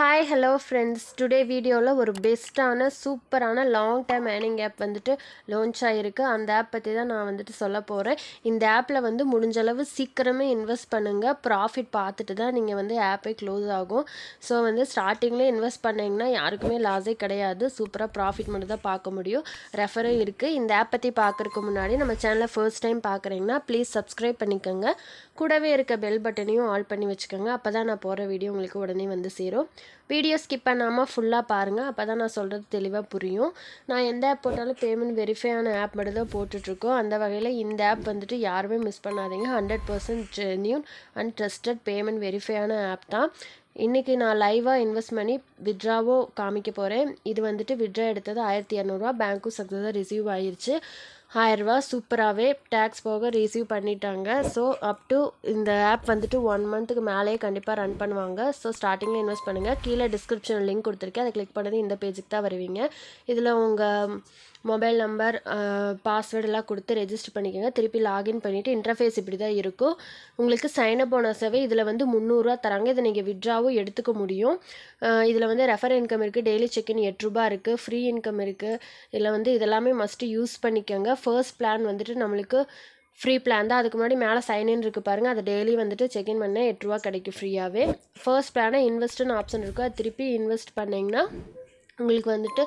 hi hello friends today வீடியோவில் ஒரு பெஸ்ட்டான சூப்பரான லாங் டைம் ஏர்னிங் ஆப் வந்துட்டு லான்ச் ஆகிருக்கு அந்த ஆப் பற்றி தான் நான் வந்துட்டு சொல்ல போகிறேன் இந்த ஆப்பில் வந்து முடிஞ்சளவு சீக்கிரமே இன்வெஸ்ட் பண்ணுங்கள் ப்ராஃபிட் பார்த்துட்டு தான் நீங்கள் வந்து ஆப்பே க்ளோஸ் ஆகும் ஸோ வந்து ஸ்டார்டிங்லேயே இன்வெஸ்ட் பண்ணிங்கன்னா யாருக்குமே லாஸே கிடையாது சூப்பராக ப்ராஃபிட் மட்டும் தான் பார்க்க முடியும் ரெஃபரும் இருக்குது இந்த ஆப் பற்றி பார்க்குறதுக்கு முன்னாடி நம்ம சேனலை ஃபர்ஸ்ட் டைம் பார்க்குறீங்கன்னா ப்ளீஸ் சப்ஸ்கிரைப் பண்ணிக்கோங்க கூடவே இருக்க பெல் பட்டனையும் ஆல் பண்ணி வச்சுக்கோங்க அப்போ தான் நான் போகிற வீடியோ உங்களுக்கு உடனே வந்து சேரும் வீடியோ ஸ்கிப் பண்ணாமல் ஃபுல்லாக பாருங்கள் அப்போ தான் நான் சொல்கிறது தெளிவாக புரியும் நான் எந்த ஆப் போட்டாலும் பேமெண்ட் வெரிஃபை ஆன ஆப் மட்டும் தான் போட்டுட்ருக்கோம் அந்த வகையில் இந்த ஆப் வந்துட்டு யாருமே மிஸ் பண்ணாதீங்க hundred percent genuine and trusted payment வெரிஃபையான ஆப் தான் இன்றைக்கி நான் லைவாக இன்வெஸ்ட் பண்ணி விட்ராவோ காமிக்க போகிறேன் இது வந்துட்டு விட்ரா எடுத்தது ஆயிரத்தி இரநூறுவா பேங்க்கும் சக்ஸஸாக ரிசீவ் ஆயிடுச்சு ஆயிரரூவா சூப்பராகவே டேக்ஸ் போக ரிசீவ் பண்ணிட்டாங்க ஸோ அப் டு இந்த ஆப் வந்துட்டு ஒன் மந்த்துக்கு மேலேயே கண்டிப்பாக ரன் பண்ணுவாங்க ஸோ ஸ்டார்டிங்கில் இன்வெஸ்ட் பண்ணுங்கள் கீழே டிஸ்கிரிப்ஷன் லிங்க் கொடுத்துருக்கேன் அதை கிளிக் பண்ணது இந்த பேஜுக்கு தான் வருவீங்க இதில் உங்கள் மொபைல் நம்பர் பாஸ்வேர்டெல்லாம் கொடுத்து ரெஜிஸ்டர் பண்ணிக்கோங்க திருப்பி லாகின் பண்ணிவிட்டு இன்டர்ஃபேஸ் இப்படி தான் இருக்கும் உங்களுக்கு சைன் அப் போனஸாகவே இதில் வந்து முந்நூறுரூவா தராங்க இதை நீங்கள் விட்ராவும் எடுத்துக்க முடியும் இதில் வந்து ரெஃபர் இன்கம் இருக்குது டெய்லி செக்இன் எட்ரூபா இருக்குது ஃப்ரீ இன்கம் இருக்குது இதில் வந்து இதெல்லாமே மஸ்ட்டு யூஸ் பண்ணிக்கோங்க ஃபர்ஸ்ட் பிளான் வந்துட்டு நம்மளுக்கு ஃப்ரீ பிளான் தான் அதுக்கு முன்னாடி மேலே இன் இருக்குது பாருங்கள் அதை டெய்லி வந்துட்டு செக்இன் பண்ணால் எட்ரூபா கிடைக்கும் ஃப்ரீயாகவே ஃபர்ஸ்ட் பிளானை இன்வெஸ்ட்னு ஆப்ஷன் இருக்கும் அது திருப்பி இன்வெஸ்ட் பண்ணிங்கன்னா உங்களுக்கு வந்துட்டு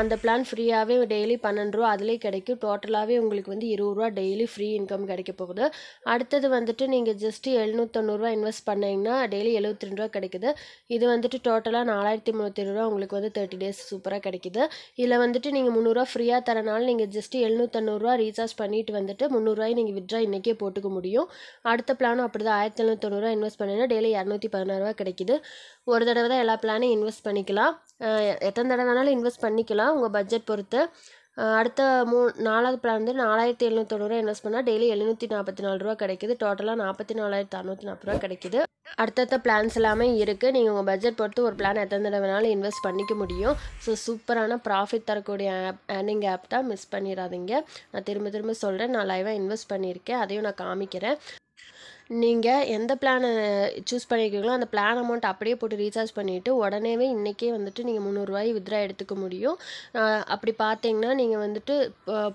அந்த பிளான் ஃப்ரீயாகவே டெய்லி பன்னெண்டு ரூபா அதிலே கிடைக்கும் டோட்டலாகவே உங்களுக்கு வந்து இருபது ரூபா டெய்லி ஃப்ரீ இன்கம் கிடைக்க போகுது அடுத்தது வந்துட்டு நீங்கள் ஜஸ்ட்டு எழுநூத்தொண்ணூறுவா இன்வெஸ்ட் பண்ணிங்கன்னா டெய்லி எழுபத்தி ரெண்டு ரூபா கிடைக்குது இது வந்துட்டு டோட்டலாக நாலாயிரத்தி முந்நூற்றி ரூபா உங்களுக்கு வந்து தேர்ட்டி டேஸ் சூப்பராக கிடைக்குது இதில் வந்துட்டு நீங்கள் முந்நூறுரூவா ஃப்ரீயாக தரனால நீங்கள் ஜஸ்ட்டு எழுநூத்தொண்ணூறுவா ரீசார்ஜ் பண்ணிட்டு வந்துட்டு முந்நூறுரூவாய் நீங்கள் விட்ரா இன்றைக்கே போட்டுக்க முடியும் அடுத்த பிளானும் அப்படி தான் ஆயிரத்தி எழுநூத்தொண்ணூறுரூவா இன்வெஸ்ட் பண்ணிங்கன்னா டெய்லி இரநூத்தி பதினாறுவா கிடைக்குது ஒரு தடவை தான் எல்லா பிளானும் இன்வெஸ்ட் பண்ணிக்கலாம் எத்தனை தடவை வேணாலும் இன்வெஸ்ட் பண்ணிக்கலாம் உங்கள் பட்ஜெட் பொறுத்து அடுத்த மூ நாலாவது பிளான் வந்து நாலாயிரத்தி எழுநூத்தொண்ணூறுவா இன்வெஸ்ட் பண்ணால் டெய்லி எழுநூற்றி நாற்பத்தி நாலு ரூபா கிடைக்குது டோட்டலாக நாற்பத்தி நாலாயிரத்தி அறுநூத்தி நாற்பது ரூபா கிடைக்குது அடுத்தடுத்த பிளான்ஸ் எல்லாமே இருக்குது நீங்கள் உங்கள் பட்ஜெட் பொறுத்து ஒரு பிளான் எத்தனை தடவை வேணாலும் இன்வெஸ்ட் பண்ணிக்க முடியும் ஸோ சூப்பரான ப்ராஃபிட் தரக்கூடிய ஆப் ஏர்னிங் ஆப் தான் மிஸ் பண்ணிடாதீங்க நான் திரும்ப திரும்ப சொல்கிறேன் நான் லைவாக இன்வெஸ்ட் பண்ணியிருக்கேன் அதையும் நான் காமிக்கிறேன் நீங்கள் எந்த பிளானை சூஸ் பண்ணியிருக்கீங்களோ அந்த பிளான் அமௌண்ட் அப்படியே போட்டு ரீசார்ஜ் பண்ணிவிட்டு உடனேவே இன்றைக்கே வந்துட்டு நீங்கள் முந்நூறுரூவாய் வித்ரா எடுத்துக்க முடியும் அப்படி பார்த்தீங்கன்னா நீங்கள் வந்துட்டு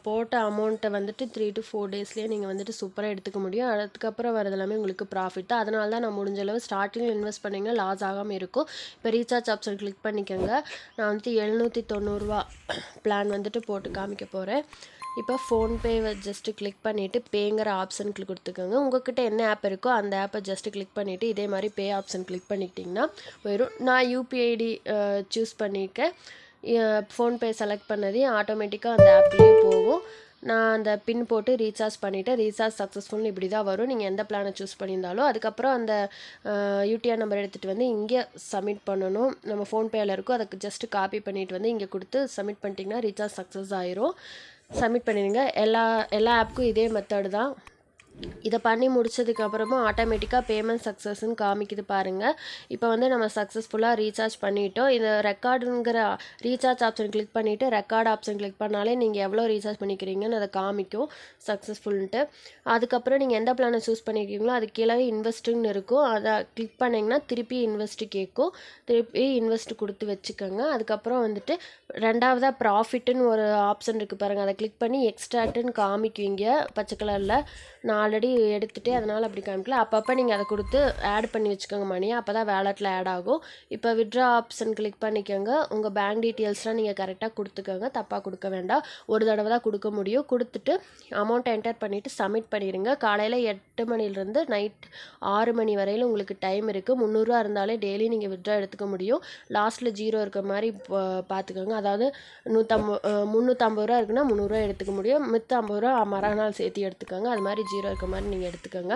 போட்ட அமௌண்ட்டை வந்துட்டு த்ரீ டு ஃபோர் டேஸ்லேயே நீங்கள் வந்துட்டு சூப்பராக எடுத்துக்க முடியும் அதுக்கப்புறம் வரதெல்லாமே உங்களுக்கு ப்ராஃபிட் தான் அதனால தான் நான் முடிஞ்ச அளவு ஸ்டார்டிங்கில் இன்வெஸ்ட் பண்ணிங்கன்னா லாஸ் ஆகாமல் இருக்கும் இப்போ ரீசார்ஜ் ஆப்ஷன் கிளிக் பண்ணிக்கோங்க நான் வந்துட்டு எழுநூற்றி தொண்ணூறுரூவா பிளான் வந்துட்டு போட்டு காமிக்க போகிறேன் இப்போ ஃபோன்பே ஜஸ்ட்டு கிளிக் பண்ணிவிட்டு பேங்கிற ஆப்ஷன் கொடுத்துக்கோங்க உங்கள்கிட்ட என்ன ஆப் இருக்கோ அந்த ஆப்பை ஜஸ்ட்டு கிளிக் பண்ணிவிட்டு இதே மாதிரி பே ஆப்ஷன் கிளிக் பண்ணிக்கிட்டிங்கன்னா போயிடும் நான் யூபிஐடி சூஸ் பண்ணியிருக்கேன் ஃபோன்பே செலக்ட் பண்ணதே ஆட்டோமேட்டிக்காக அந்த ஆப்லேயே போகும் நான் அந்த பின் போட்டு ரீசார்ஜ் பண்ணிவிட்டு ரீசார்ஜ் சக்ஸஸ்ஃபுல்னு இப்படி தான் வரும் நீங்கள் எந்த பிளானை சூஸ் பண்ணியிருந்தாலும் அதுக்கப்புறம் அந்த யூடிஆர் நம்பர் எடுத்துகிட்டு வந்து இங்கே சப்மிட் பண்ணணும் நம்ம ஃபோன்பேயில் இருக்கும் அதுக்கு ஜஸ்ட்டு காப்பி பண்ணிவிட்டு வந்து இங்கே கொடுத்து சப்மிட் பண்ணிட்டிங்கன்னா ரீசார்ஜ் சக்ஸஸ் ஆயிரும் சப்மிட் பண்ணிடுங்க எல்லா எல்லா ஆப்புக்கும் இதே மெத்தடு தான் இதை பண்ணி அப்புறமும் ஆட்டோமேட்டிக்காக பேமெண்ட் சக்ஸஸ்ன்னு காமிக்குது பாருங்கள் இப்போ வந்து நம்ம சக்ஸஸ்ஃபுல்லாக ரீசார்ஜ் பண்ணிட்டோம் இந்த ரெக்கார்டுங்கிற ரீசார்ஜ் ஆப்ஷன் கிளிக் பண்ணிவிட்டு ரெக்கார்டு ஆப்ஷன் கிளிக் பண்ணாலே நீங்கள் எவ்வளோ ரீசார்ஜ் பண்ணிக்கிறீங்கன்னு அதை காமிக்கும் சக்ஸஸ்ஃபுல்ன்ட்டு அதுக்கப்புறம் நீங்கள் எந்த பிளானை சூஸ் பண்ணியிருக்கீங்களோ அது கீழே இன்வெஸ்ட்டுன்னு இருக்கும் அதை கிளிக் பண்ணிங்கன்னா திருப்பி இன்வெஸ்ட்டு கேட்கும் திருப்பி இன்வெஸ்ட் கொடுத்து வச்சுக்கோங்க அதுக்கப்புறம் வந்துட்டு ரெண்டாவதாக ப்ராஃபிட்டுன்னு ஒரு ஆப்ஷன் இருக்குது பாருங்கள் அதை கிளிக் பண்ணி எக்ஸ்ட்ராட்டுன்னு காமிக்குவீங்க பச்சை கலரில் நான் ஆல்ரெடி எடுத்துகிட்டு அதனால் அப்படி காமிக்கல அப்பப்போ நீங்கள் அதை கொடுத்து ஆட் பண்ணி வச்சுக்கோங்க மணியை அப்போ தான் வேலெட்டில் ஆட் ஆகும் இப்போ விட்ரா ஆப்ஷன் கிளிக் பண்ணிக்கோங்க உங்கள் பேங்க் டீட்டெயில்ஸ்லாம் நீங்கள் கரெக்டாக கொடுத்துக்கோங்க தப்பாக கொடுக்க வேண்டாம் ஒரு தடவை தான் கொடுக்க முடியும் கொடுத்துட்டு அமௌண்ட் என்டர் பண்ணிவிட்டு சப்மிட் பண்ணிடுங்க காலையில் எட்டு மணிலேருந்து நைட் ஆறு மணி வரையில் உங்களுக்கு டைம் இருக்குது முந்நூறுரூவா இருந்தாலே டெய்லி நீங்கள் விட்ரா எடுத்துக்க முடியும் லாஸ்ட்டில் ஜீரோ இருக்க மாதிரி பார்த்துக்கோங்க அதாவது நூற்றம்பது முந்நூற்றம்பது ரூபா இருக்குன்னா முந்நூறுரூவா எடுத்துக்க முடியும் மித்த ஐம்பது ரூபா மறுநாள் சேர்த்து எடுத்துக்கோங்க அது மாதிரி ஜீரோ இருக்க மாதிரி நீங்கள் எடுத்துக்கோங்க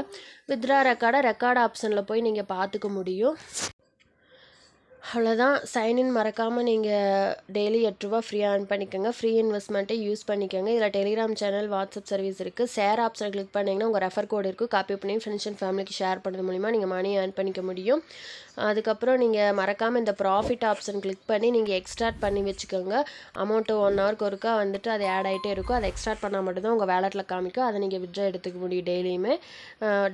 வித்ரா ரெக்கார்டை ரெக்கார்ட் ஆப்ஷனில் போய் நீங்கள் பார்த்துக்க முடியும் அவ்வளோதான் சைன்இன் மறக்காமல் நீங்கள் டெய்லி எட்ரூபா ஃப்ரீயாக ஏர்ன் பண்ணிக்கோங்க ஃப்ரீ இன்வெஸ்ட்மெண்ட்டை யூஸ் பண்ணிக்கோங்க இதில் டெலிகிராம் சேனல் வாட்ஸ்அப் சர்வீஸ் இருக்குது ஷேர் ஆப்ஷனை கிளிக் பண்ணிங்கன்னா உங்கள் ரெஃபர் கோடு இருக்குது காப்பி பண்ணி ஃப்ரெண்ட்ஸ் அண்ட் ஃபேமிலிக்கு ஷேர் பண்ணுறது மூலிமா நீங்கள் மணி ஏர்ன் பண்ணிக்க முடியும் அதுக்கப்புறம் நீங்கள் மறக்காமல் இந்த ப்ராஃபிட் ஆப்ஷன் கிளிக் பண்ணி நீங்கள் எக்ஸ்ட்ராக்ட் பண்ணி வச்சுக்கோங்க அமௌண்ட்டு ஒன் ஹவருக்கு ஒருக்கா வந்துட்டு அது ஆட் ஆகிட்டே இருக்கும் அதை எக்ஸ்ட்ராக்ட் பண்ணால் மட்டும்தான் உங்கள் வேலெட்டில் காமிக்கும் அதை நீங்கள் விட்ரா எடுத்துக்க முடியும் டெய்லியுமே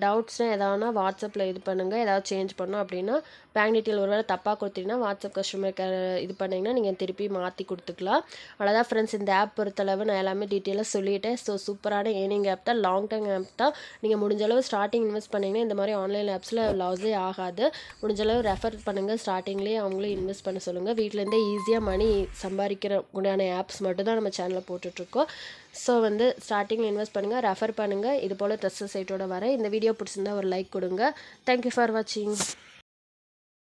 டவுட்ஸ்னால் எதாவதுனா வாட்ஸ்அப்பில் இது பண்ணுங்கள் ஏதாவது சேஞ்ச் பண்ணோம் அப்படின்னா பேங்க் டீட்டெயில் ஒரு வேளை தப்பாக கொடுத்து கொடுத்தீங்கன்னா வாட்ஸ்அப் கஸ்டமர் கேர் இது பண்ணிங்கன்னா நீங்கள் திருப்பி மாற்றி கொடுத்துக்கலாம் அவ்வளோதான் ஃப்ரெண்ட்ஸ் இந்த ஆப் பொறுத்தளவு நான் எல்லாமே டீட்டெயிலாக சொல்லிட்டேன் ஸோ சூப்பரான ஏர்னிங் ஆப் தான் லாங் டேர்ம் ஆப் தான் நீங்கள் முடிஞ்சளவு ஸ்டார்டிங் இன்வெஸ்ட் பண்ணிங்கன்னா இந்த மாதிரி ஆன்லைன் ஆப்ஸில் லாஸே ஆகாது முடிஞ்சளவு ரெஃபர் பண்ணுங்கள் ஸ்டார்டிங்லேயே அவங்களும் இன்வெஸ்ட் பண்ண சொல்லுங்கள் வீட்டிலேருந்தே ஈஸியாக மணி சம்பாதிக்கிற உண்டான ஆப்ஸ் மட்டும் தான் நம்ம சேனலில் போட்டுட்ருக்கோம் ஸோ வந்து ஸ்டார்டிங்கில் இன்வெஸ்ட் பண்ணுங்கள் ரெஃபர் பண்ணுங்கள் இது போல் ட்ரெஸ்ஸஸ் சைட்டோட வர இந்த வீடியோ பிடிச்சிருந்தா ஒரு லைக் கொடுங்க தேங்க்யூ ஃபார் வாட்சிங்